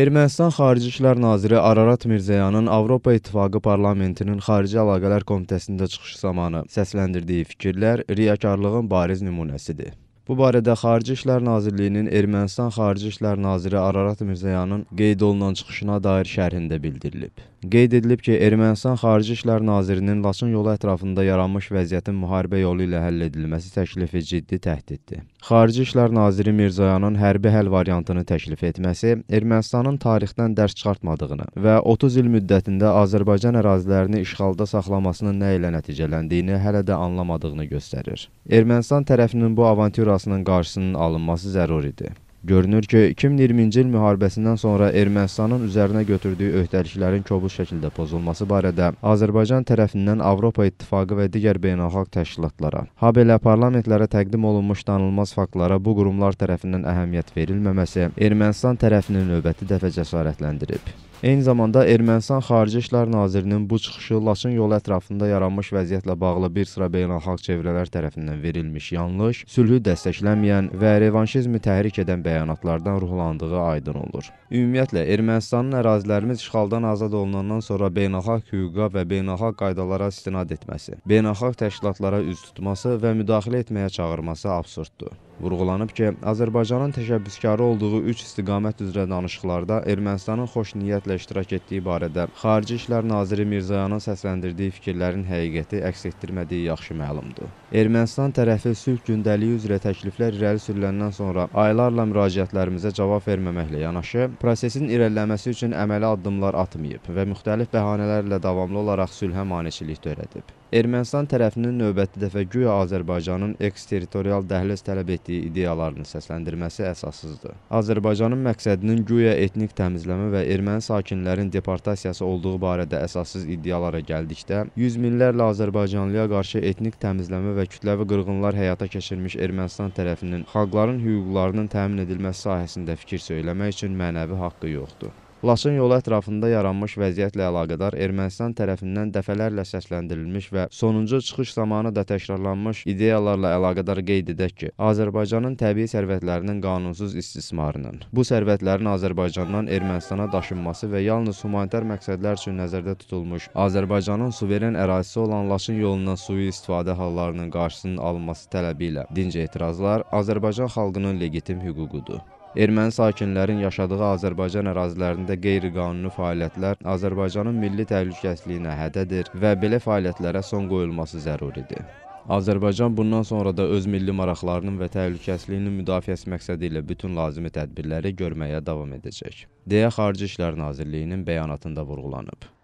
Ermənistan Xarici İşlər Naziri Ararat Mirzəyanın Avropa İttifaqı Parlamentinin Xarici Əlaqələr Komitəsində çıxışı zamanı səsləndirdiyi fikirlər riyakarlığın bariz nümunəsidir. Bu barədə Xarici İşlər Nazirliyinin Ermənistan Xarici İşlər naziri Ararat Mirzoyanın qeyd olunan çıxışına dair şərhində bildirilib. Qeyd edilib ki, Ermənistan Xarici İşlər Nazirinin Laçın yolu ətrafında yaranmış vəziyyətin müharibə yolu ilə həll edilməsi təklifi ciddi təhdiddir. Xarici İşlər Naziri Mirzoyanın hərbi həll variantını təklif etməsi Ermənistanın tarixdən dərs çıxartmadığını və 30 il müddətində Azərbaycan ərazilərini işğalda saxlamasının nə ilə nəticələndiyini hələ də anlamadığını göstərir. Ermənistan tərəfinin bu avantyurası ifşasının qarşısının alınması zəruridir. Görünür ki, 2020-ci il müharibəsindən sonra Ermənistanın üzərinə götürdüyü öhdəliklərin kobud şəkildə pozulması barədə Azərbaycan tərəfindən Avropa İttifaqı və digər beynəlxalq təşkilatlara, habelə parlamentlərə təqdim olunmuş danılmaz faktlara bu qurumlar tərəfindən əhəmiyyət verilməməsi Ermənistan tərəfini növbəti dəfə cəsarətləndirib. Eyni zamanda Ermənistan Xarici İşlər Nazirinin bu çıxışı Laçın yolu ətrafında yaranmış vəziyyətlə bağlı bir sıra beynəlxalq çevrələr tərəfindən verilmiş yanlış, sülhü dəstəkləməyən və revanşizmi təhrik edən bəyanatlardan ruhlandığı aydın olur. Ümumiyyətlə, Ermənistanın ərazilərimiz işğaldan azad olunandan sonra beynəlxalq hüquqa və beynəlxalq qaydalara istinad etməsi, beynəlxalq təşkilatlara üz tutması və müdaxilə etməyə çağırması absurddur. Vurğulanıb ki, Azərbaycanın təşəbbüskarı olduğu üç istiqamət üzrə danışıqlarda Ermənistanın xoş niyyətlə iştirak etdiyi barədə Xarici İşlər Naziri Mirzayanın səsləndirdiyi fikirlərin həqiqəti əks etdirmədiyi yaxşı məlumdur. Ermənistan tərəfi sülh gündəliyi üzrə təkliflər irəli sürüləndən sonra aylarla müraciətlərimizə cavab verməməklə yanaşı, prosesin irəliləməsi üçün əməli addımlar atmayıb və müxtəlif bəhanələrlə davamlı olaraq sülhə maneçilik törədib. Ermənistan tərəfinin növbəti dəfə güya Azərbaycanın eks-territorial dəhliz tələb etdiyi etdiyi ideyalarını səsləndirməsi əsassızdır. Azərbaycanın məqsədinin güya etnik təmizləmə və erməni sakinlərin deportasiyası olduğu barədə əsassız iddialara gəldikdə, yüz minlərlə azərbaycanlıya qarşı etnik təmizləmə və kütləvi qırğınlar həyata keçirmiş Ermənistan tərəfinin xalqların hüquqlarının təmin edilməsi sahəsində fikir söyləmək üçün mənəvi haqqı yoxdur. Laçın yolu ətrafında yaranmış vəziyyətlə əlaqədar Ermənistan tərəfindən dəfələrlə səsləndirilmiş və sonuncu çıxış zamanı da təkrarlanmış ideyalarla əlaqədar qeyd edək ki, Azərbaycanın təbii sərvətlərinin qanunsuz istismarının, bu sərvətlərin Azərbaycandan Ermənistana daşınması və yalnız humanitar məqsədlər üçün nəzərdə tutulmuş Azərbaycanın suveren ərazisi olan Laçın yolundan suyu istifadə hallarının qarşısının alınması tələbi ilə dinc etirazlar Azərbaycan xalqının legitim hüququdur. Erməni sakinlərin yaşadığı Azərbaycan ərazilərində qeyri-qanuni fəaliyyətlər Azərbaycanın milli təhlükəsizliyinə hədədir və belə fəaliyyətlərə son qoyulması zəruridir. Azərbaycan bundan sonra da öz milli maraqlarının və təhlükəsizliyinin müdafiəsi məqsədi ilə bütün lazımi tədbirləri görməyə davam edəcək, deyə Xarici İşlər Nazirliyinin bəyanatında vurğulanıb.